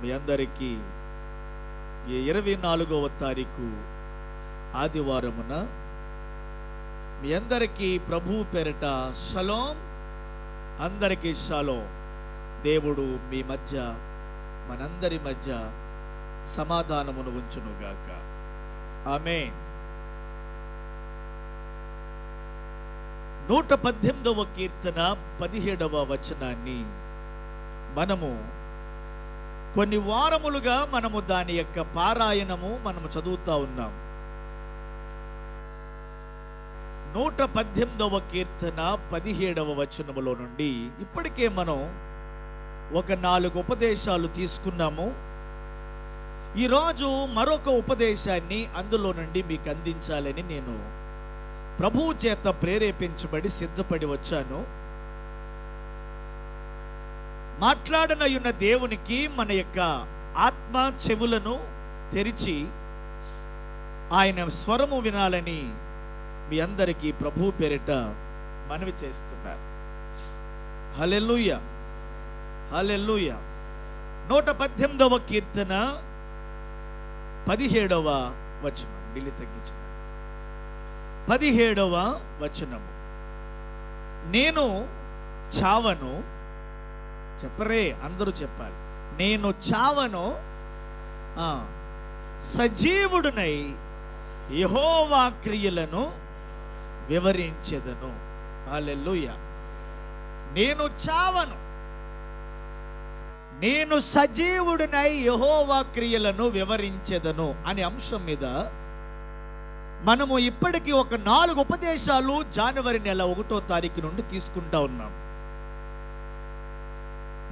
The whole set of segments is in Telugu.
మీ అందరికీ ఈ ఇరవై నాలుగవ తారీఖు ఆదివారమున మీ అందరికీ ప్రభు పేరట సలోం అందరికీ షలోం దేవుడు మీ మధ్య మనందరి మధ్య సమాధానమును ఉంచునుగాక ఆమె నూట పద్దెనిమిదవ కీర్తన పదిహేడవ వచనాన్ని మనము కొన్ని వారములుగా మనము దాని యొక్క పారాయణము మనము చదువుతూ ఉన్నాం నూట పద్దెనిమిదవ కీర్తన పదిహేడవ వచనములో నుండి ఇప్పటికే మనం ఒక నాలుగు ఉపదేశాలు తీసుకున్నాము ఈరోజు మరొక ఉపదేశాన్ని అందులో నుండి మీకు అందించాలని నేను ప్రభువు చేత ప్రేరేపించబడి సిద్ధపడి వచ్చాను మాట్లాడనయున్న దేవునికి మన యొక్క ఆత్మ చెవులను తెరిచి ఆయన స్వరము వినాలని మీ అందరికీ ప్రభు పేరిట మనవి చేస్తున్నారు హలెల్లుయ హలెల్లుయ నూట పద్దెనిమిదవ కీర్తన పదిహేడవ వచనం బిల్లి తగ్గించిన పదిహేడవ వచనము నేను చావను చెప్పరే అందరూ చెప్పాలి నేను చావను సజీవుడునై యహోవా క్రియలను వివరించదను లూయ నేను చావను నేను సజీవుడినై యహోవా క్రియలను వివరించదను అనే అంశం మీద మనము ఇప్పటికీ ఒక నాలుగు ఉపదేశాలు జనవరి నెల ఒకటో తారీఖు నుండి తీసుకుంటా ఉన్నాము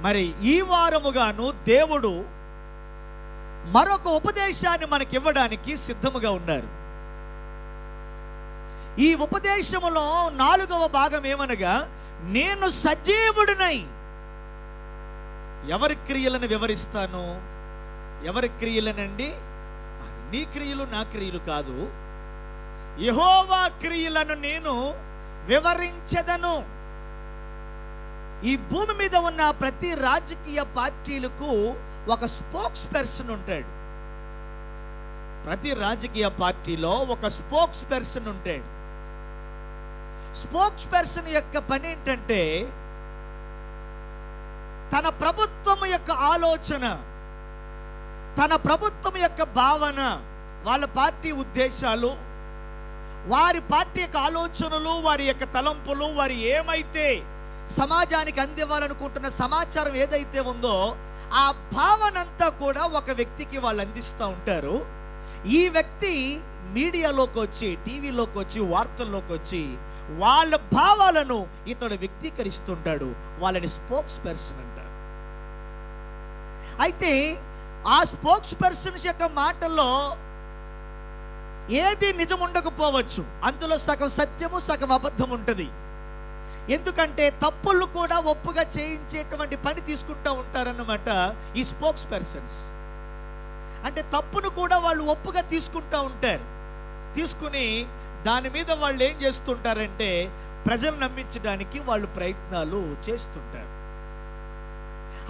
మరి ఈ వారముగాను దేవుడు మరొక ఉపదేశాన్ని మనకి ఇవ్వడానికి సిద్ధముగా ఉన్నారు ఈ ఉపదేశములో నాలుగవ భాగం ఏమనగా నేను సజీవుడినై ఎవరి క్రియలను వివరిస్తాను ఎవరి క్రియలనండి నీ క్రియలు నా క్రియలు కాదు యహోవా క్రియలను నేను వివరించదను ఈ భూమి మీద ఉన్న ప్రతి రాజకీయ పార్టీలకు ఒక స్పోక్స్ పర్సన్ ఉంటాడు ప్రతి రాజకీయ పార్టీలో ఒక స్పోక్స్ పర్సన్ ఉంటాడు స్పోక్స్ పర్సన్ యొక్క పని ఏంటంటే తన ప్రభుత్వం యొక్క ఆలోచన తన ప్రభుత్వం యొక్క భావన వాళ్ళ పార్టీ ఉద్దేశాలు వారి పార్టీ యొక్క ఆలోచనలు వారి యొక్క తలంపులు వారి ఏమైతే సమాజానికి అందివ్వాలనుకుంటున్న సమాచారం ఏదైతే ఉందో ఆ భావనంతా కూడా ఒక వ్యక్తికి వాళ్ళు అందిస్తూ ఉంటారు ఈ వ్యక్తి మీడియాలోకి వచ్చి టీవీలోకి వచ్చి వార్తల్లోకి వచ్చి వాళ్ళ భావాలను ఇతడు వ్యక్తీకరిస్తుంటాడు వాళ్ళని స్పోక్స్ పర్సన్ అంటారు అయితే ఆ స్పోక్స్ పర్సన్స్ యొక్క మాటల్లో ఏది నిజం ఉండకపోవచ్చు అందులో సగం సత్యము సగం అబద్ధం ఉంటుంది ఎందుకంటే తప్పులు కూడా ఒప్పుగా చేయించేటువంటి పని తీసుకుంటూ ఉంటారన్నమాట ఈ స్పోక్స్ పర్సన్స్ అంటే తప్పును కూడా వాళ్ళు ఒప్పుగా తీసుకుంటూ ఉంటారు తీసుకుని దాని మీద వాళ్ళు ఏం చేస్తుంటారంటే ప్రజలు నమ్మించడానికి వాళ్ళు ప్రయత్నాలు చేస్తుంటారు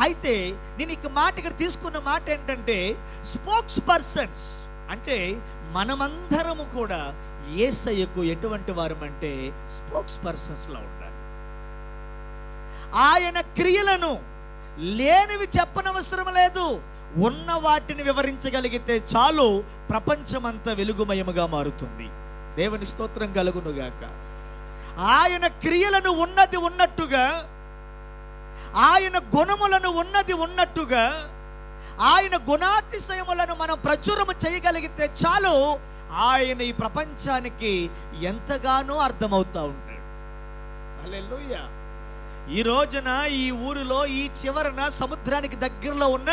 అయితే నేను ఇక మాట ఇక్కడ తీసుకున్న మాట ఏంటంటే స్పోక్స్ పర్సన్స్ అంటే మనమందరము కూడా సయ్యకు ఎటువంటి వారమంటే స్పోక్స్ పర్సన్స్లో ఉంటారు ఆయన క్రియలను లేనివి చెప్పనవసరం లేదు ఉన్న వాటిని వివరించగలిగితే చాలు ప్రపంచమంతా వెలుగుమయముగా మారుతుంది దేవుని స్తోత్రం కలుగునుగాక ఆయన క్రియలను ఉన్నది ఉన్నట్టుగా ఆయన గుణములను ఉన్నది ఉన్నట్టుగా ఆయన గుణాతిశయములను మనం ప్రచురము చేయగలిగితే చాలు ఆయన ఈ ప్రపంచానికి ఎంతగానో అర్థమవుతా ఉంటాడు అల్లెలుయ్యా ఈ రోజున ఈ ఊరిలో ఈ చివరన సముద్రానికి దగ్గరలో ఉన్న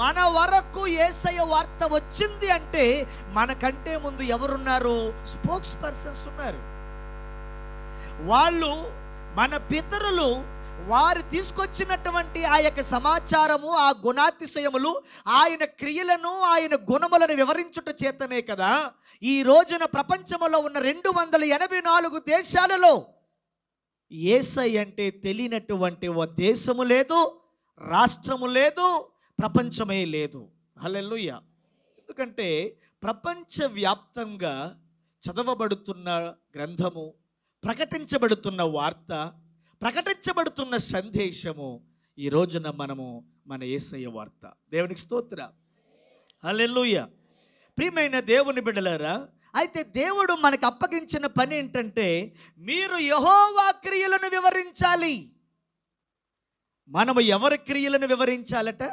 మన వరకు ఏసయ వార్త వచ్చింది అంటే మనకంటే ముందు ఎవరున్నారు స్పోక్స్ పర్సన్స్ ఉన్నారు వాళ్ళు మన పితరులు వారు తీసుకొచ్చినటువంటి ఆ యొక్క సమాచారము ఆ గుణాతిశయములు ఆయన క్రియలను ఆయన గుణములను వివరించుట చేతనే కదా ఈ రోజున ప్రపంచంలో ఉన్న రెండు వందల ఎనభై నాలుగు దేశాలలో ఏసై అంటే తెలియనటువంటి ఓ దేశము లేదు రాష్ట్రము లేదు ప్రపంచమే లేదు హలెల్లుయ్య ఎందుకంటే ప్రపంచవ్యాప్తంగా చదవబడుతున్న గ్రంథము ప్రకటించబడుతున్న వార్త ప్రకటించబడుతున్న సందేశము ఈ రోజున మనము మన ఏసయ్య వార్త దేవునికి స్తోత్ర హలెల్లుయ్య ప్రియమైన దేవుని బిడ్డలారా అయితే దేవుడు మనకు అప్పగించిన పని ఏంటంటే మీరు యహోవా క్రియలను వివరించాలి మనము ఎవరి క్రియలను వివరించాలట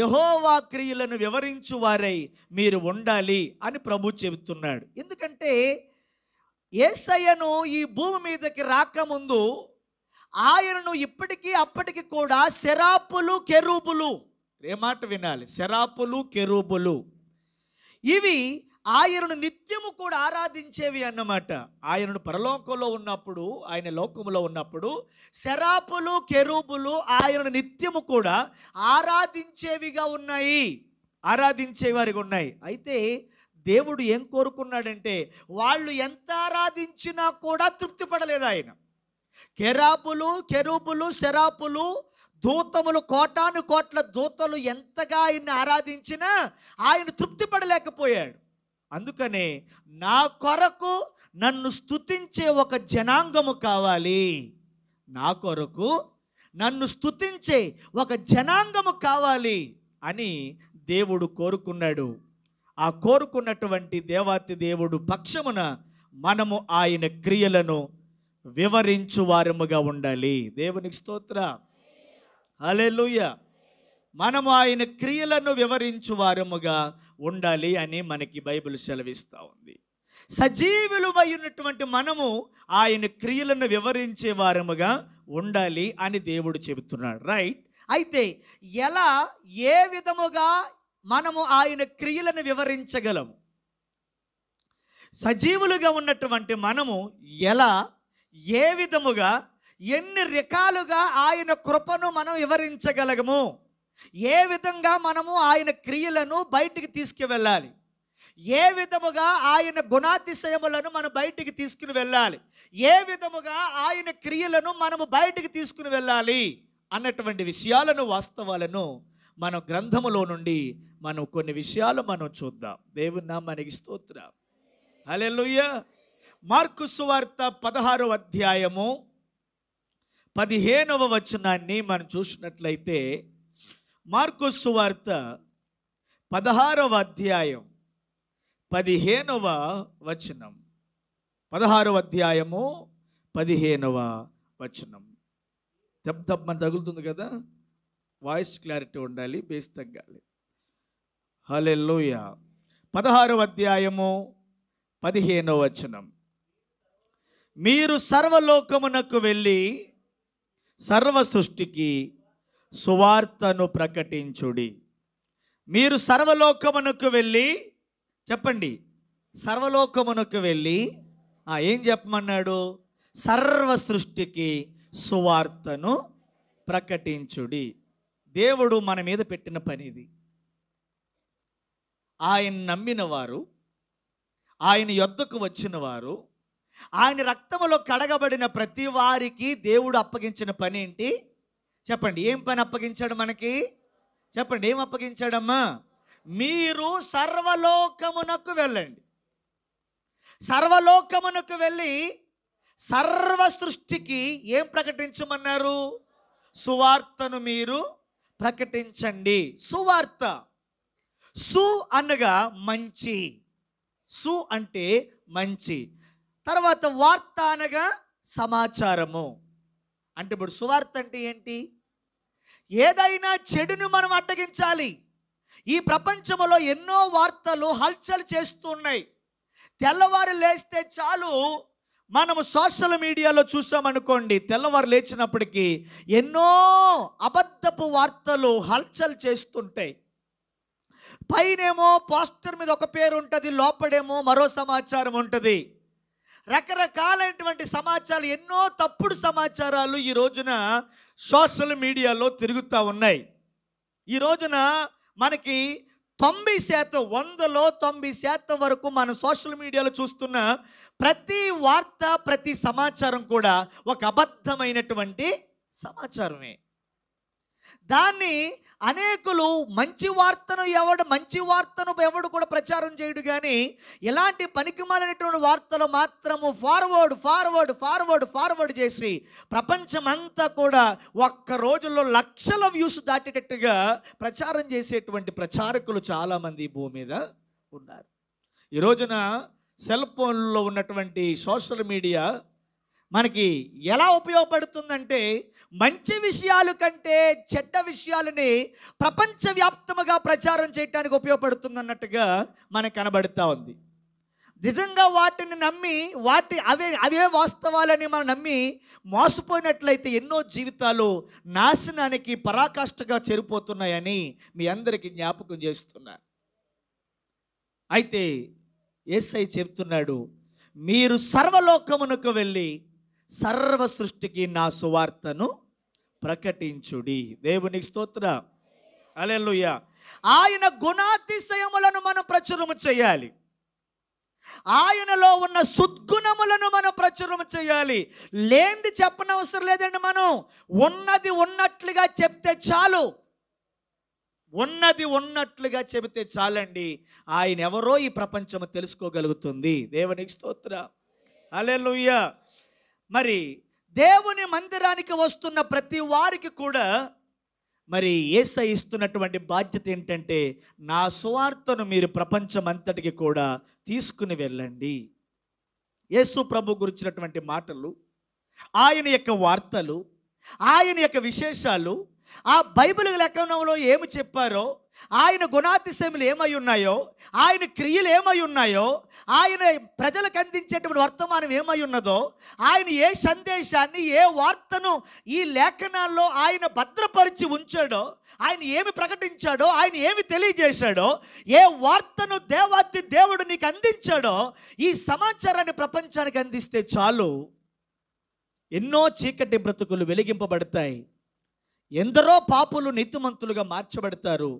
యహోవా క్రియలను వివరించు వారై మీరు ఉండాలి అని ప్రభు చెబుతున్నాడు ఎందుకంటే ఏసయ్యను ఈ భూమి మీదకి రాకముందు ఆయనను ఇప్పటికీ అప్పటికి కూడా శరాపులు కెరూబులు ఏ మాట వినాలి శరాపులు కెరూబులు ఇవి ఆయనను నిత్యము కూడా ఆరాధించేవి అన్నమాట ఆయనను పరలోకంలో ఉన్నప్పుడు ఆయన లోకములో ఉన్నప్పుడు శరాపులు కెరూబులు ఆయనను నిత్యము కూడా ఆరాధించేవిగా ఉన్నాయి ఆరాధించేవారిగా ఉన్నాయి అయితే దేవుడు ఏం కోరుకున్నాడంటే వాళ్ళు ఎంత ఆరాధించినా కూడా తృప్తి పడలేదు ఆయన కెరాపులు కెరూపులు శరాపులు దూతములు కోటాను కోట్ల దూతలు ఎంతగా ఆయన్ని ఆరాధించినా ఆయన తృప్తి పడలేకపోయాడు అందుకనే నా కొరకు నన్ను స్థుతించే ఒక జనాంగము కావాలి నా కొరకు నన్ను స్థుతించే ఒక జనాంగము కావాలి అని దేవుడు కోరుకున్నాడు ఆ కోరుకున్నటువంటి దేవాతి దేవుడు పక్షమున మనము ఆయన క్రియలను వివరించు వారముగా ఉండాలి దేవునికి స్తోత్ర హలే మనము ఆయన క్రియలను వివరించు వారముగా ఉండాలి అని మనకి బైబిల్ సెలవిస్తూ ఉంది సజీవులమై ఉన్నటువంటి మనము ఆయన క్రియలను వివరించే వారముగా ఉండాలి అని దేవుడు చెబుతున్నాడు రైట్ అయితే ఎలా ఏ విధముగా మనము ఆయన క్రియలను వివరించగలము సజీవులుగా ఉన్నటువంటి మనము ఎలా ఏ విధముగా ఎన్ని రకాలుగా ఆయన కృపను మనం వివరించగలగము ఏ విధంగా మనము ఆయన క్రియలను బయటికి తీసుకువెళ్ళాలి ఏ విధముగా ఆయన గుణాతిశయములను మనం బయటికి తీసుకుని వెళ్ళాలి ఏ విధముగా ఆయన క్రియలను మనము బయటికి తీసుకుని వెళ్ళాలి అన్నటువంటి విషయాలను వాస్తవాలను మన గ్రంథములో నుండి మనం కొన్ని విషయాలు మనం చూద్దాం దేవుని మనకి స్తోత్ర లుయ్య మార్కు సువార్త పదహారవ అధ్యాయము పదిహేనవ వచనాన్ని మనం చూసినట్లయితే మార్కొస్సు వార్త పదహారవ అధ్యాయం పదిహేనవ వచనం పదహారవ అధ్యాయము పదిహేనవ వచనం తప్ప దెబ్బ తగులుతుంది కదా వాయిస్ క్లారిటీ ఉండాలి బేస్ తగ్గాలి హలెల్లోయ పదహారవ అధ్యాయము పదిహేనవ వచనం మీరు సర్వలోకమునకు వెళ్ళి సర్వ సృష్టికి సువార్తను ప్రకటించుడి మీరు సర్వలోకమునకు వెళ్ళి చెప్పండి సర్వలోకమునకు వెళ్ళి ఏం చెప్పమన్నాడు సర్వ సృష్టికి సువార్తను ప్రకటించుడి దేవుడు మన మీద పెట్టిన పని ఇది ఆయన నమ్మిన వారు ఆయన యొద్దకు వచ్చిన వారు ఆయన రక్తములో కడగబడిన ప్రతి వారికి దేవుడు అప్పగించిన పని ఏంటి చెప్పండి ఏం పని అప్పగించాడు మనకి చెప్పండి ఏం అప్పగించాడమ్మా మీరు సర్వలోకమునకు వెళ్ళండి సర్వలోకమునకు వెళ్ళి సర్వ సృష్టికి ఏం ప్రకటించమన్నారు సువార్తను మీరు ప్రకటించండి సువార్త సు అనగా మంచి సు అంటే మంచి తర్వాత వార్త అనగా సమాచారము అంటే ఇప్పుడు సువార్త అంటే ఏంటి ఏదైనా చెడును మనం అడ్డగించాలి ఈ ప్రపంచంలో ఎన్నో వార్తలు హల్చల్ చేస్తున్నాయి తెల్లవారు లేస్తే చాలు మనము సోషల్ మీడియాలో చూసామనుకోండి తెల్లవారు లేచినప్పటికీ ఎన్నో అబద్ధపు వార్తలు హల్చల్ చేస్తుంటాయి పైనేమో పోస్టర్ మీద ఒక పేరు ఉంటుంది లోపడేమో మరో సమాచారం ఉంటుంది రకరకాలైనటువంటి సమాచారాలు ఎన్నో తప్పుడు సమాచారాలు ఈ రోజున సోషల్ మీడియాలో తిరుగుతూ ఉన్నాయి ఈ రోజున మనకి తొంభై శాతం వందలో తొంభై శాతం వరకు మనం సోషల్ మీడియాలో చూస్తున్న ప్రతి వార్త ప్రతి సమాచారం కూడా ఒక అబద్ధమైనటువంటి సమాచారమే దాన్ని అనేకులు మంచి వార్తను ఎవడు మంచి వార్తను ఎవడు కూడా ప్రచారం చేయడు కానీ ఎలాంటి పనికిమాలైనటువంటి వార్తలు మాత్రము ఫార్వర్డ్ ఫార్వర్డ్ ఫార్వర్డ్ ఫార్వర్డ్ చేసి ప్రపంచమంతా కూడా ఒక్క రోజుల్లో లక్షల వ్యూస్ దాటేటట్టుగా ప్రచారం చేసేటువంటి ప్రచారకులు చాలామంది భూమి మీద ఉన్నారు ఈ రోజున సెల్ ఫోన్లో ఉన్నటువంటి సోషల్ మీడియా మనకి ఎలా ఉపయోగపడుతుందంటే మంచి విషయాలు కంటే చెడ్డ విషయాలని ప్రపంచవ్యాప్తముగా ప్రచారం చేయడానికి ఉపయోగపడుతుంది అన్నట్టుగా మనకు కనబడుతూ ఉంది నిజంగా వాటిని నమ్మి వాటి అవే అవే వాస్తవాలని మనం నమ్మి మోసపోయినట్లయితే ఎన్నో జీవితాలు నాశనానికి పరాకాష్ఠగా చేరిపోతున్నాయని మీ అందరికీ జ్ఞాపకం చేస్తున్నా అయితే ఏసై చెప్తున్నాడు మీరు సర్వలోకమునకు వెళ్ళి సర్వ సృష్టికి నా సువార్తను ప్రకటించుడి దేవునికి స్తోత్ర అలెలుయ్య ఆయన గుణాతిశయములను మనం ప్రచురము చేయాలి ఆయనలో ఉన్న సుద్గుణములను మనం ప్రచురం చేయాలి లేనిది చెప్పనవసరం లేదండి మనం ఉన్నది ఉన్నట్లుగా చెప్తే చాలు ఉన్నది ఉన్నట్లుగా చెబితే చాలండి ఆయన ఎవరో ఈ ప్రపంచము తెలుసుకోగలుగుతుంది దేవునికి స్తోత్ర అలెలుయ్యా మరి దేవుని మందిరానికి వస్తున్న ప్రతి వారికి కూడా మరి ఏస ఇస్తున్నటువంటి బాధ్యత ఏంటంటే నా సువార్తను మీరు ప్రపంచమంతటికి కూడా తీసుకుని వెళ్ళండి యేసు ప్రభు గురించినటువంటి మాటలు ఆయన యొక్క వార్తలు ఆయన యొక్క విశేషాలు ఆ బైబిల్ లెక్కనంలో ఏమి చెప్పారో ఆయన గుణాతిశయములు ఏమై ఉన్నాయో ఆయన క్రియలు ఏమై ఉన్నాయో ఆయన ప్రజలకు అందించేటువంటి వర్తమానం ఏమై ఉన్నదో ఆయన ఏ సందేశాన్ని ఏ వార్తను ఈ లేఖనాల్లో ఆయన భద్రపరిచి ఉంచాడో ఆయన ఏమి ప్రకటించాడో ఆయన ఏమి తెలియజేశాడో ఏ వార్తను దేవాతి దేవుడు నీకు అందించాడో ఈ సమాచారాన్ని ప్రపంచానికి అందిస్తే చాలు ఎన్నో చీకటి బ్రతుకులు వెలిగింపబడతాయి ఎందరో పాపులు నీతిమంతులుగా మార్చబడతారు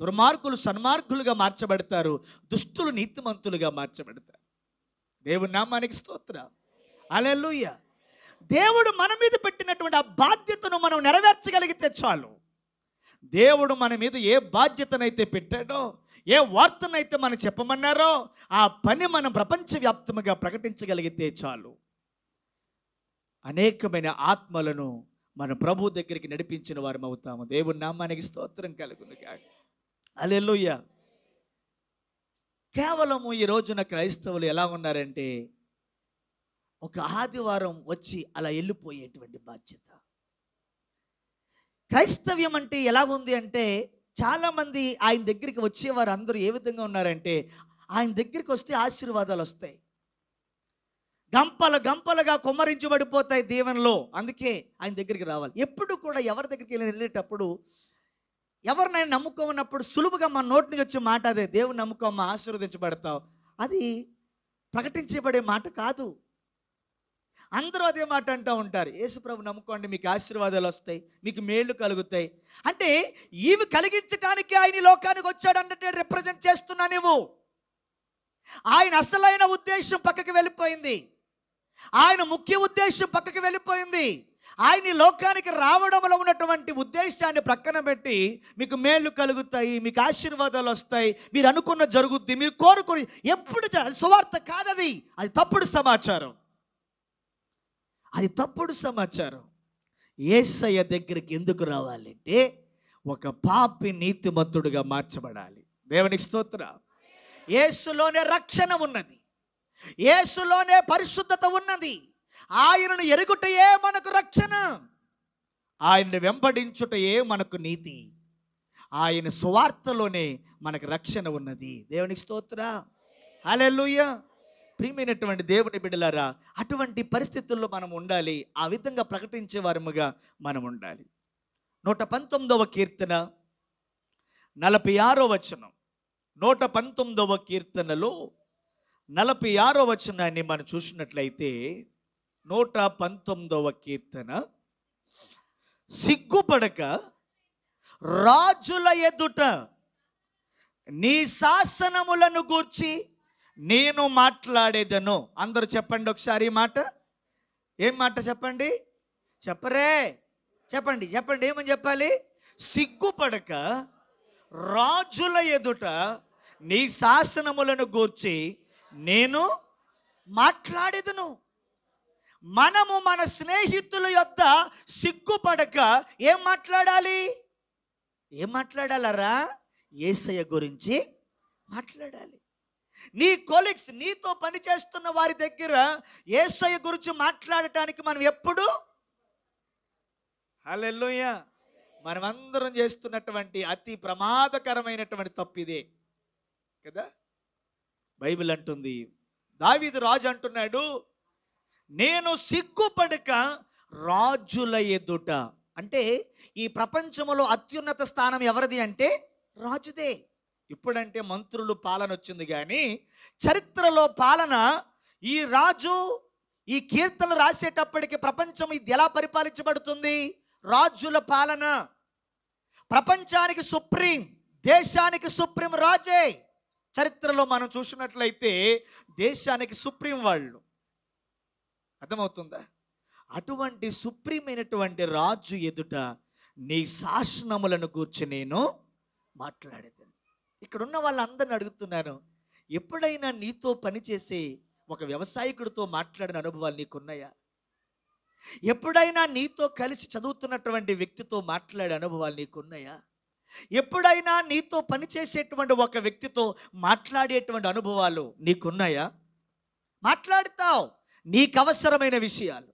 దుర్మార్గులు సన్మార్గులుగా మార్చబడతారు దుష్టులు నీతిమంతులుగా మార్చబడతారు దేవుని నామానికి స్తోత్ర అలెలుయ్య దేవుడు మన మీద పెట్టినటువంటి ఆ బాధ్యతను మనం నెరవేర్చగలిగితే చాలు దేవుడు మన మీద ఏ బాధ్యతనైతే పెట్టాడో ఏ వార్తనైతే మనం చెప్పమన్నారో ఆ పని మనం ప్రపంచవ్యాప్తముగా ప్రకటించగలిగితే చాలు అనేకమైన ఆత్మలను మన ప్రభు దగ్గరికి నడిపించిన వారం అవుతాము దేవుని నామానికి స్తోత్రం కలుగును అలెలుయ్య కేవలము ఈ రోజున క్రైస్తవులు ఎలా ఉన్నారంటే ఒక ఆదివారం వచ్చి అలా వెళ్ళిపోయేటువంటి బాధ్యత క్రైస్తవ్యం అంటే ఎలా ఉంది అంటే చాలామంది ఆయన దగ్గరికి వచ్చేవారు అందరూ ఏ విధంగా ఉన్నారంటే ఆయన దగ్గరికి వస్తే ఆశీర్వాదాలు వస్తాయి గంపలు గంపలుగా కుమ్మరించబడిపోతాయి దీవెనలో అందుకే ఆయన దగ్గరికి రావాలి ఎప్పుడు కూడా ఎవరి దగ్గరికి వెళ్ళి వెళ్ళేటప్పుడు ఎవరినైనా నమ్ముకోమన్నప్పుడు సులువుగా మా నోటి నుంచి వచ్చే మాట అదే దేవుని నమ్ముకోమా ఆశీర్వదించబడతావు అది ప్రకటించబడే మాట కాదు అందరూ అదే మాట అంటూ ఉంటారు యేసుప్రభు నమ్ముకోండి మీకు ఆశీర్వాదాలు వస్తాయి మీకు మేళ్ళు కలుగుతాయి అంటే ఈమె కలిగించడానికి ఆయన లోకానికి అన్నట్టు రిప్రజెంట్ చేస్తున్నా నువ్వు ఆయన అసలైన ఉద్దేశం పక్కకి వెళ్ళిపోయింది ఆయన ముఖ్య ఉద్దేశం పక్కకి వెళ్ళిపోయింది ఆయన లోకానికి రావడంలో ఉన్నటువంటి ఉద్దేశాన్ని ప్రక్కన పెట్టి మీకు మేళ్ళు కలుగుతాయి మీకు ఆశీర్వాదాలు వస్తాయి మీరు అనుకున్న జరుగుద్ది మీరు కోరుకుని ఎప్పుడు సువార్త కాదది అది తప్పుడు సమాచారం అది తప్పుడు సమాచారం ఏసయ్య దగ్గరికి ఎందుకు రావాలంటే ఒక పాపి నీతిమంతుడుగా మార్చబడాలి దేవుని స్తోత్ర ఏసులోనే రక్షణ ఉన్నది యేసులోనే పరిశుద్ధత ఉన్నది ఆయనను ఎరుగుటయే మనకు రక్షణ ఆయనను వెంబడించుటయే మనకు నీతి ఆయన సువార్తలోనే మనకు రక్షణ ఉన్నది దేవునికి స్తోత్ర హలెల్లుయ్య ప్రియమైనటువంటి దేవుని బిడ్డలారా అటువంటి పరిస్థితుల్లో మనం ఉండాలి ఆ విధంగా ప్రకటించే వారముగా మనం ఉండాలి నూట పంతొమ్మిదవ కీర్తన నలభై ఆరో వచనం నూట పంతొమ్మిదవ కీర్తనలో నలభై ఆరో వచనాన్ని మనం చూసినట్లయితే నూట పంతొమ్మిదవ కీర్తన సిగ్గుపడక రాజుల ఎదుట నీ శాసనములను గూర్చి నేను మాట్లాడేదను అందరూ చెప్పండి ఒకసారి మాట ఏం మాట చెప్పండి చెప్పరే చెప్పండి చెప్పండి ఏమని చెప్పాలి సిగ్గుపడక రాజుల ఎదుట నీ శాసనములను గూర్చి నేను మాట్లాడేదను మనము మన స్నేహితుల యొక్క సిగ్గుపడక ఏం మాట్లాడాలి ఏం మాట్లాడాలరా ఏసయ్య గురించి మాట్లాడాలి నీ కొలీగ్స్ నీతో పనిచేస్తున్న వారి దగ్గర ఏసయ్య గురించి మాట్లాడటానికి మనం ఎప్పుడు హలెల్లుయ్య మనమందరం చేస్తున్నటువంటి అతి ప్రమాదకరమైనటువంటి తప్పు ఇదే కదా బైబిల్ అంటుంది దావిది రాజు అంటున్నాడు నేను సిగ్గుపడక రాజుల ఎదుట అంటే ఈ ప్రపంచంలో అత్యున్నత స్థానం ఎవరిది అంటే రాజుదే ఇప్పుడంటే మంత్రులు పాలన వచ్చింది కానీ చరిత్రలో పాలన ఈ రాజు ఈ కీర్తనలు రాసేటప్పటికి ప్రపంచం ఇది ఎలా పరిపాలించబడుతుంది రాజుల పాలన ప్రపంచానికి సుప్రీం దేశానికి సుప్రీం రాజే చరిత్రలో మనం చూసినట్లయితే దేశానికి సుప్రీం వాళ్ళు అర్థమవుతుందా అటువంటి సుప్రీమైనటువంటి రాజు ఎదుట నీ శాసనములను గూర్చి నేను మాట్లాడేది ఇక్కడ ఉన్న వాళ్ళందరిని అడుగుతున్నాను ఎప్పుడైనా నీతో పనిచేసే ఒక వ్యవసాయకుడితో మాట్లాడిన అనుభవాలు నీకున్నాయా ఎప్పుడైనా నీతో కలిసి చదువుతున్నటువంటి వ్యక్తితో మాట్లాడే అనుభవాలు నీకున్నాయా ఎప్పుడైనా నీతో పనిచేసేటువంటి ఒక వ్యక్తితో మాట్లాడేటువంటి అనుభవాలు నీకున్నాయా మాట్లాడతావు నీకు అవసరమైన విషయాలు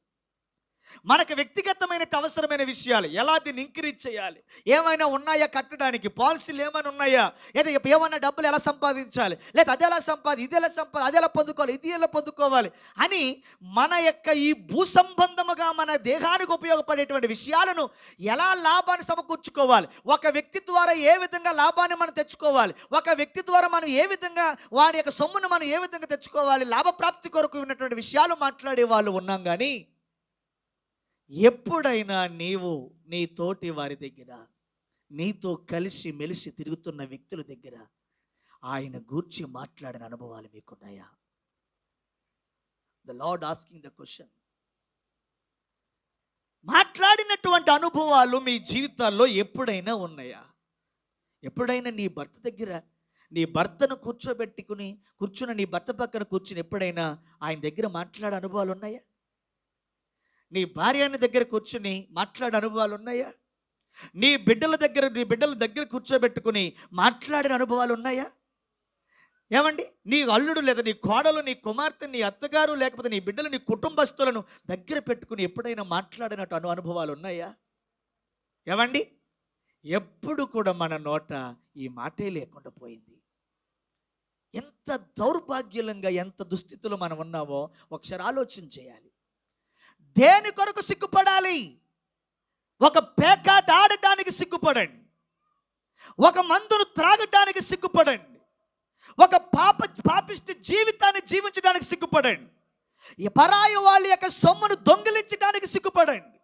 మనకు వ్యక్తిగతమైన అవసరమైన విషయాలు ఎలా దీన్ని ఇంక్రీజ్ చేయాలి ఏమైనా ఉన్నాయా కట్టడానికి పాలసీలు ఏమైనా ఉన్నాయా లేదా ఏమైనా డబ్బులు ఎలా సంపాదించాలి లేదా అది ఎలా సంపాది ఇది ఎలా సంపాది అది ఎలా పొందుకోవాలి ఇది ఎలా పొందుకోవాలి అని మన యొక్క ఈ భూ సంబంధముగా మన దేహానికి ఉపయోగపడేటువంటి విషయాలను ఎలా లాభాన్ని సమకూర్చుకోవాలి ఒక వ్యక్తి ద్వారా ఏ విధంగా లాభాన్ని మనం తెచ్చుకోవాలి ఒక వ్యక్తి ద్వారా మనం ఏ విధంగా వారి యొక్క సొమ్మును మనం ఏ విధంగా తెచ్చుకోవాలి లాభప్రాప్తి కొరకు ఉన్నటువంటి విషయాలు మాట్లాడే వాళ్ళు ఉన్నాం కానీ ఎప్పుడైనా నీవు నీ తోటి వారి దగ్గర నీతో కలిసి మెలిసి తిరుగుతున్న వ్యక్తుల దగ్గర ఆయన గూర్చి మాట్లాడిన అనుభవాలు మీకున్నాయా the lord asking the question మాట్లాడినటువంటి అనుభవాలు మీ జీవితాల్లో ఎప్పుడైనా ఉన్నాయా ఎప్పుడైనా నీ భర్త దగ్గర నీ భర్తను కూర్చోబెట్టుకుని కూర్చుని నీ భర్త పక్కన కూర్చుని ఎప్పుడైనా ఆయన దగ్గర మాట్లాడే అనుభవాలు ఉన్నాయా నీ భార్యని దగ్గర కూర్చుని మాట్లాడే అనుభవాలు ఉన్నాయా నీ బిడ్డల దగ్గర నీ బిడ్డల దగ్గర కూర్చోబెట్టుకుని మాట్లాడిన అనుభవాలు ఉన్నాయా ఏమండి నీ అల్లుడు లేదా నీ కోడలు నీ కుమార్తె నీ అత్తగారు లేకపోతే నీ బిడ్డలు నీ కుటుంబస్తులను దగ్గర పెట్టుకుని ఎప్పుడైనా మాట్లాడినట్టు అను అనుభవాలు ఉన్నాయా ఏమండి ఎప్పుడు కూడా మన నోట ఈ మాటే లేకుండా పోయింది ఎంత దౌర్భాగ్యులంగా ఎంత దుస్థితిలో మనం ఉన్నామో ఒకసారి ఆలోచన చేయాలి దేని కొరకు సిగ్గుపడాలి ఒక పేకాట ఆడటానికి సిగ్గుపడండి ఒక మందును త్రాగటానికి సిగ్గుపడండి ఒక పాప పాపిష్టి జీవితాన్ని జీవించడానికి సిగ్గుపడండి ఈ పరాయి వాళ్ళ యొక్క సొమ్మును దొంగిలించడానికి సిగ్గుపడండి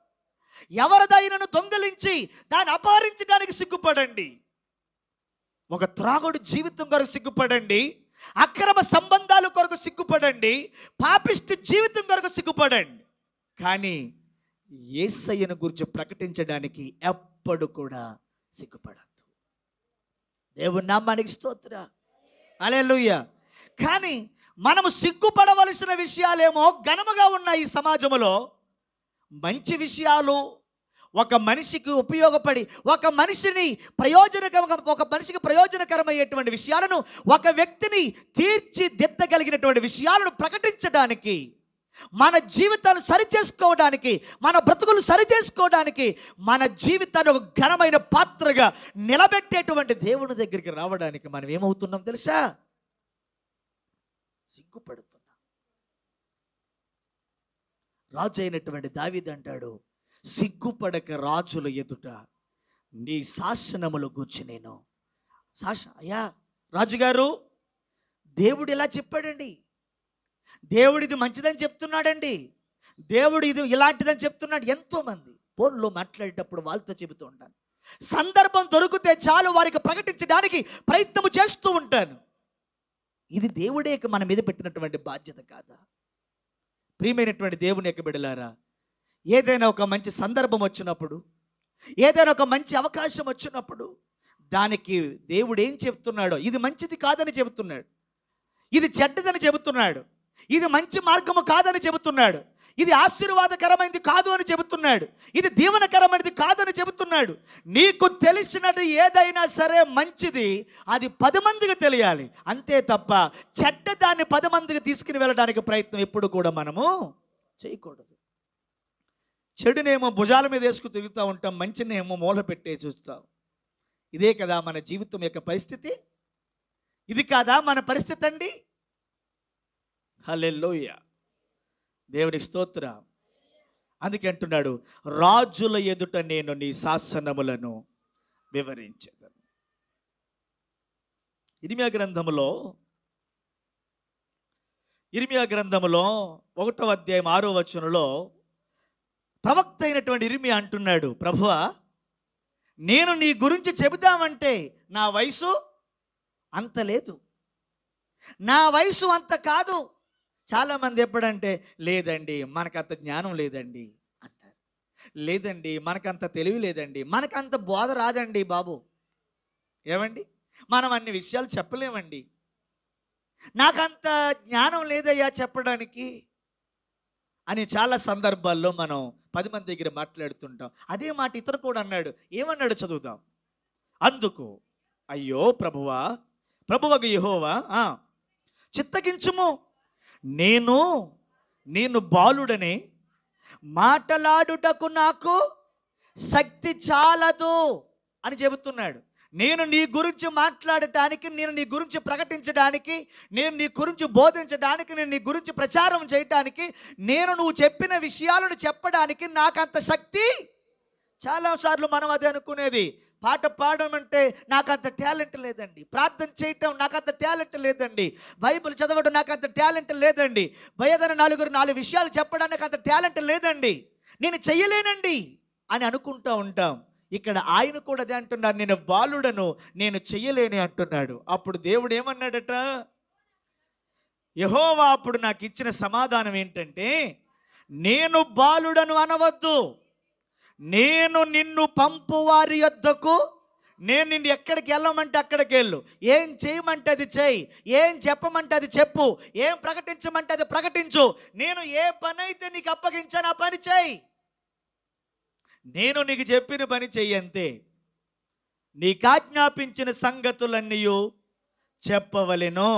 ఎవరిదైనను దొంగిలించి దాన్ని అపహరించడానికి సిగ్గుపడండి ఒక త్రాగుడు జీవితం కొరకు సిగ్గుపడండి అక్రమ సంబంధాల కొరకు సిగ్గుపడండి పాపిష్టి జీవితం కొరకు సిగ్గుపడండి కానీ ఏసయ్యను గురించి ప్రకటించడానికి ఎప్పుడు కూడా సిగ్గుపడద్దు దేవుని నామానికి స్తోత్ర అలెలుయ్య కానీ మనము సిగ్గుపడవలసిన విషయాలేమో ఘనముగా ఉన్నాయి ఈ సమాజంలో మంచి విషయాలు ఒక మనిషికి ఉపయోగపడి ఒక మనిషిని ప్రయోజనకర ఒక మనిషికి ప్రయోజనకరమయ్యేటువంటి విషయాలను ఒక వ్యక్తిని తీర్చిదిద్దగలిగినటువంటి విషయాలను ప్రకటించడానికి మన జీవితాలు సరిచేసుకోవడానికి మన బ్రతుకులు సరిచేసుకోవడానికి మన జీవితాన్ని ఒక ఘనమైన పాత్రగా నిలబెట్టేటువంటి దేవుని దగ్గరికి రావడానికి మనం ఏమవుతున్నాం తెలుసా సిగ్గుపడుతున్నాం రాజు అయినటువంటి దావిది అంటాడు సిగ్గుపడక రాజుల ఎదుట నీ శాసనములు గూర్చి నేను శాస అయ్యా రాజుగారు దేవుడు ఇలా చెప్పాడండి దేవుడు ఇది మంచిదని చెప్తున్నాడండి దేవుడు ఇది ఇలాంటిదని చెప్తున్నాడు ఎంతోమంది ఫోన్లో మాట్లాడేటప్పుడు వాళ్ళతో చెబుతూ ఉంటాను సందర్భం దొరికితే చాలు వారికి ప్రకటించడానికి ప్రయత్నం చేస్తూ ఉంటాను ఇది దేవుడే మన మీద పెట్టినటువంటి బాధ్యత కాదా ప్రియమైనటువంటి దేవుని యొక్క బిడలారా ఏదైనా ఒక మంచి సందర్భం వచ్చినప్పుడు ఏదైనా ఒక మంచి అవకాశం వచ్చినప్పుడు దానికి దేవుడు ఏం చెబుతున్నాడో ఇది మంచిది కాదని చెబుతున్నాడు ఇది చెడ్డదని చెబుతున్నాడు ఇది మంచి మార్గము కాదని చెబుతున్నాడు ఇది ఆశీర్వాదకరమైనది కాదు అని చెబుతున్నాడు ఇది దీవనకరమైనది కాదు అని చెబుతున్నాడు నీకు తెలిసినది ఏదైనా సరే మంచిది అది పది మందికి తెలియాలి అంతే తప్ప చెడ్డ దాన్ని పది మందికి తీసుకుని వెళ్ళడానికి ప్రయత్నం ఎప్పుడు కూడా మనము చేయకూడదు చెడునేమో భుజాల మీద వేసుకు తిరుగుతూ ఉంటాం మంచినేమో మూల పెట్టే చూస్తాం ఇదే కదా మన జీవితం యొక్క పరిస్థితి ఇది కాదా మన పరిస్థితి అండి హలెల్లోయ దేవుడి స్తోత్ర అందుకే అంటున్నాడు రాజుల ఎదుట నేను నీ శాసనములను వివరించేదను ఇరిమియా గ్రంథములో ఇరిమియా గ్రంథములో ఒకటో అధ్యాయం ఆరో వచనంలో ప్రవక్త అయినటువంటి ఇరిమి అంటున్నాడు ప్రభువ నేను నీ గురించి చెబుదామంటే నా వయసు అంత లేదు నా వయసు అంత కాదు చాలామంది ఎప్పుడంటే లేదండి మనకంత జ్ఞానం లేదండి అంటారు లేదండి మనకంత తెలివి లేదండి మనకంత బోధ రాదండి బాబు ఏమండి మనం అన్ని విషయాలు చెప్పలేమండి నాకంత జ్ఞానం లేదయ్యా చెప్పడానికి అని చాలా సందర్భాల్లో మనం పది మంది దగ్గర మాట్లాడుతుంటాం అదే మాట ఇతరు కూడా అన్నాడు ఏమన్నాడు చదువుదాం అందుకు అయ్యో ప్రభువా ప్రభువకు యహోవా చిత్తగించుము నేను నేను బాలుడని మాటలాడుటకు నాకు శక్తి చాలదు అని చెబుతున్నాడు నేను నీ గురించి మాట్లాడటానికి నేను నీ గురించి ప్రకటించడానికి నేను నీ గురించి బోధించడానికి నేను నీ గురించి ప్రచారం చేయడానికి నేను నువ్వు చెప్పిన విషయాలను చెప్పడానికి నాకంత శక్తి చాలాసార్లు మనం అది అనుకునేది పాట పాడమంటే నాకు అంత టాలెంట్ లేదండి ప్రార్థన చేయటం నాకు అంత టాలెంట్ లేదండి బైబుల్ చదవడం నాకు అంత టాలెంట్ లేదండి భయదన నలుగురు నాలుగు విషయాలు చెప్పడానికి అంత టాలెంట్ లేదండి నేను చెయ్యలేనండి అని అనుకుంటూ ఉంటాం ఇక్కడ ఆయన కూడా అదే అంటున్నాడు నేను బాలుడను నేను చెయ్యలేని అంటున్నాడు అప్పుడు దేవుడు ఏమన్నాడట యహోవా అప్పుడు నాకు ఇచ్చిన సమాధానం ఏంటంటే నేను బాలుడను అనవద్దు నేను నిన్ను పంపు వారి యొద్దకు నేను నిన్ను ఎక్కడికి వెళ్ళమంటే అక్కడికి వెళ్ళు ఏం చేయమంటే అది చేయి ఏం చెప్పమంటే అది చెప్పు ఏం ప్రకటించమంటే అది ప్రకటించు నేను ఏ పని అయితే నీకు అప్పగించాను ఆ పని చేయి నేను నీకు చెప్పిన పని చెయ్యంతే నీకాజ్ఞాపించిన సంగతులన్నీ చెప్పవలెను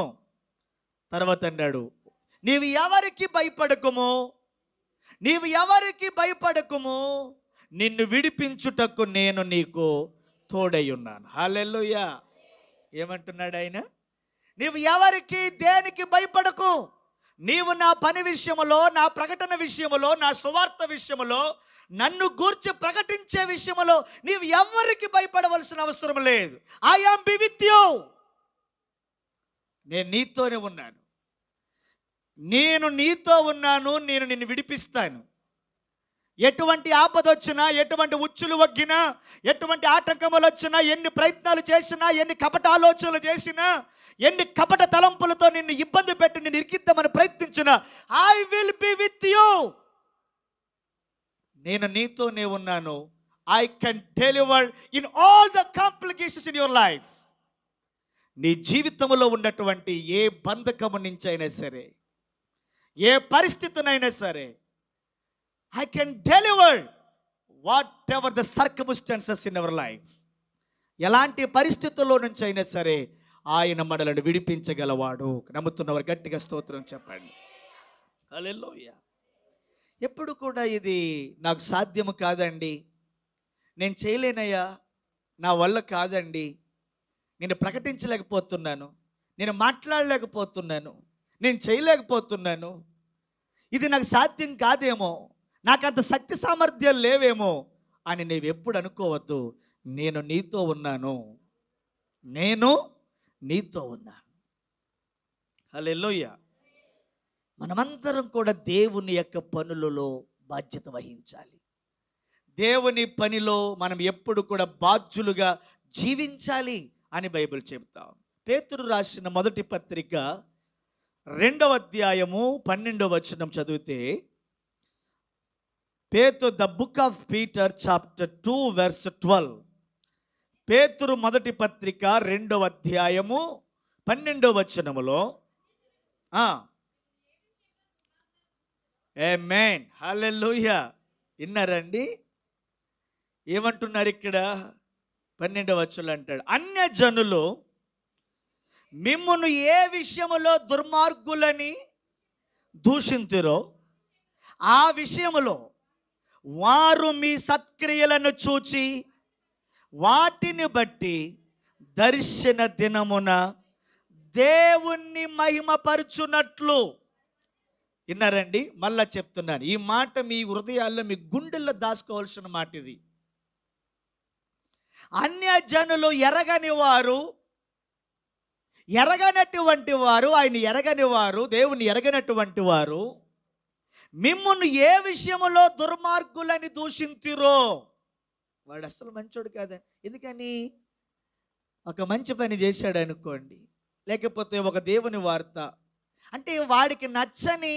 తర్వాత అన్నాడు నీవు ఎవరికి భయపడకుము నీవు ఎవరికి భయపడకుము నిన్ను విడిపించుటకు నేను నీకు తోడై ఉన్నాను హాలెల్లుయ్యా ఏమంటున్నాడు ఆయన నీవు ఎవరికి దేనికి భయపడకు నీవు నా పని విషయములో నా ప్రకటన విషయములో నా సువార్త విషయములో నన్ను గూర్చి ప్రకటించే విషయములో నీవు ఎవరికి భయపడవలసిన అవసరం లేదు ఐఆమ్ బి విత్ యూ నేను నీతోనే ఉన్నాను నేను నీతో ఉన్నాను నేను నిన్ను విడిపిస్తాను ఎటువంటి ఆపద వచ్చినా ఎటువంటి ఉచ్చులు వగ్గినా ఎటువంటి ఆటంకములు వచ్చినా ఎన్ని ప్రయత్నాలు చేసినా ఎన్ని కపట ఆలోచనలు చేసినా ఎన్ని కపట తలంపులతో నిన్ను ఇబ్బంది పెట్టి నిన్ను ఇరికిద్దామని ప్రయత్నించినా I will be with you నేను నీతోనే ఉన్నాను I can deliver in all the complications in your life నీ జీవితంలో ఉన్నటువంటి ఏ బంధకము నుంచి అయినా సరే ఏ పరిస్థితినైనా సరే I can deliver whatever the circumstances in our life ఎలాంటి పరిస్థితుల్లో నుంచి అయినా సరే ఆయన మనలను విడిపించగలవాడు నమ్ముతున్నవారు గట్టిగా స్తోత్రం చెప్పండి ఎప్పుడు కూడా ఇది నాకు సాధ్యము కాదండి నేను చేయలేనయ్యా నా వల్ల కాదండి నేను ప్రకటించలేకపోతున్నాను నేను మాట్లాడలేకపోతున్నాను నేను చేయలేకపోతున్నాను ఇది నాకు సాధ్యం కాదేమో నాకంత శక్తి సామర్థ్యాలు లేవేమో అని ఎప్పుడు అనుకోవద్దు నేను నీతో ఉన్నాను నేను నీతో ఉన్నాను హలెల్లోయ మనమందరం కూడా దేవుని యొక్క పనులలో బాధ్యత వహించాలి దేవుని పనిలో మనం ఎప్పుడు కూడా బాధ్యులుగా జీవించాలి అని బైబిల్ చెబుతాం పేతురు రాసిన మొదటి పత్రిక రెండవ అధ్యాయము పన్నెండవ వచనం చదివితే పేతు the book of Peter chapter two verse twelve పేతురు మొదటి పత్రిక రెండవ అధ్యాయము పన్నెండవ వచనములో ఏ మేన్ హాలెల్లుయ విన్నారండి ఏమంటున్నారు ఇక్కడ పన్నెండవ వచ్చులు అంటాడు అన్య జనులు మిమ్మును ఏ విషయములో దుర్మార్గులని దూషింతురో ఆ విషయములో వారు మీ సత్క్రియలను చూచి వాటిని బట్టి దర్శన దినమున దేవుణ్ణి మహిమపరుచున్నట్లు విన్నారండి మళ్ళా చెప్తున్నాను ఈ మాట మీ హృదయాల్లో మీ గుండెల్లో దాచుకోవాల్సిన మాట ఇది అన్యజనులు ఎరగని వారు ఎరగనటువంటి వారు ఆయన ఎరగని వారు దేవుని ఎరగనటువంటి వారు మిమ్మల్ని ఏ విషయంలో దుర్మార్గులని దూషింతిరో వాడు అసలు మంచోడు కాదండి ఎందుకని ఒక మంచి పని చేశాడు అనుకోండి లేకపోతే ఒక దేవుని వార్త అంటే వాడికి నచ్చని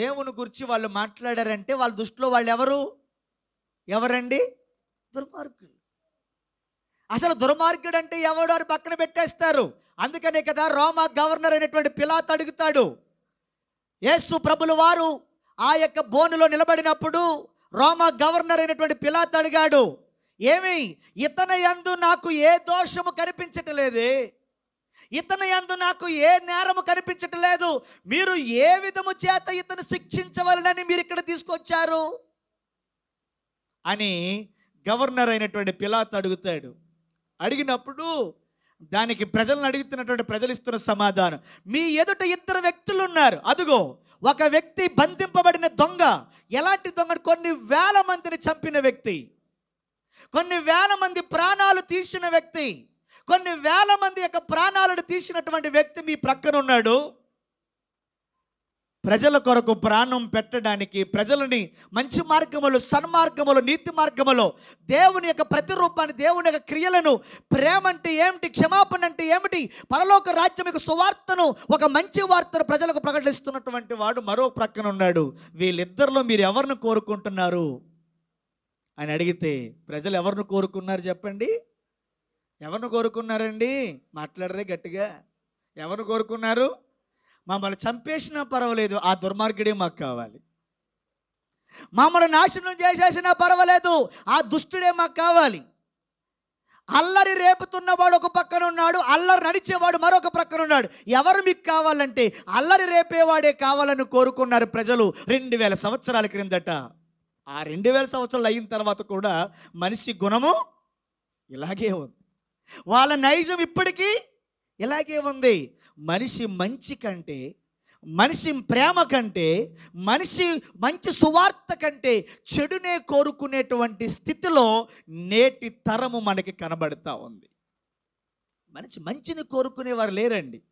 దేవుని గురించి వాళ్ళు మాట్లాడారంటే వాళ్ళ దృష్టిలో వాళ్ళు ఎవరు ఎవరండి దుర్మార్గులు అసలు దుర్మార్గుడు అంటే ఎవడో అని పక్కన పెట్టేస్తారు అందుకనే కదా రోమా గవర్నర్ అనేటువంటి పిలాత్ అడుగుతాడు ఏసు ప్రభులు వారు ఆ యొక్క బోనులో నిలబడినప్పుడు రోమా గవర్నర్ అయినటువంటి పిలాత్ అడిగాడు ఏమి ఇతని యందు నాకు ఏ దోషము కనిపించటలేదే ఇతను యందు నాకు ఏ నేరము కనిపించటలేదు మీరు ఏ విధము చేత ఇతను శిక్షించవలనని మీరు ఇక్కడ తీసుకొచ్చారు అని గవర్నర్ అయినటువంటి పిలాత్ అడుగుతాడు అడిగినప్పుడు దానికి ప్రజలను అడుగుతున్నటువంటి ప్రజలు ఇస్తున్న సమాధానం మీ ఎదుట ఇద్దరు వ్యక్తులు ఉన్నారు అదుగో ఒక వ్యక్తి బంధింపబడిన దొంగ ఎలాంటి దొంగ కొన్ని వేల మందిని చంపిన వ్యక్తి కొన్ని వేల మంది ప్రాణాలు తీసిన వ్యక్తి కొన్ని వేల మంది యొక్క ప్రాణాలను తీసినటువంటి వ్యక్తి మీ ప్రక్కన ఉన్నాడు ప్రజల కొరకు ప్రాణం పెట్టడానికి ప్రజలని మంచి మార్గములు సన్మార్గములు నీతి మార్గములు దేవుని యొక్క ప్రతిరూపాన్ని దేవుని యొక్క క్రియలను ప్రేమ అంటే ఏమిటి క్షమాపణ అంటే ఏమిటి పరలోక రాజ్యం యొక్క సువార్తను ఒక మంచి వార్తను ప్రజలకు ప్రకటిస్తున్నటువంటి వాడు మరో ప్రక్కన ఉన్నాడు వీళ్ళిద్దరిలో మీరు ఎవరిని కోరుకుంటున్నారు అని అడిగితే ప్రజలు ఎవరిని కోరుకున్నారు చెప్పండి ఎవరిని కోరుకున్నారండి మాట్లాడరే గట్టిగా ఎవరు కోరుకున్నారు మమ్మల్ని చంపేసినా పర్వాలేదు ఆ దుర్మార్గుడే మాకు కావాలి మమ్మల్ని నాశనం చేసేసినా పర్వాలేదు ఆ దుష్టుడే మాకు కావాలి అల్లరి రేపుతున్నవాడు ఒక పక్కన ఉన్నాడు అల్లరి నడిచేవాడు మరొక ప్రక్కన ఉన్నాడు ఎవరు మీకు కావాలంటే అల్లరి రేపేవాడే కావాలని కోరుకున్నారు ప్రజలు రెండు వేల సంవత్సరాల క్రిందట ఆ రెండు వేల సంవత్సరాలు అయిన తర్వాత కూడా మనిషి గుణము ఇలాగే ఉంది వాళ్ళ నైజం ఇప్పటికీ ఇలాగే ఉంది మనిషి మంచి కంటే మనిషి ప్రేమ కంటే మనిషి మంచి సువార్త కంటే చెడునే కోరుకునేటువంటి స్థితిలో నేటి తరము మనకి కనబడతా ఉంది మనిషి మంచిని కోరుకునేవారు లేరండి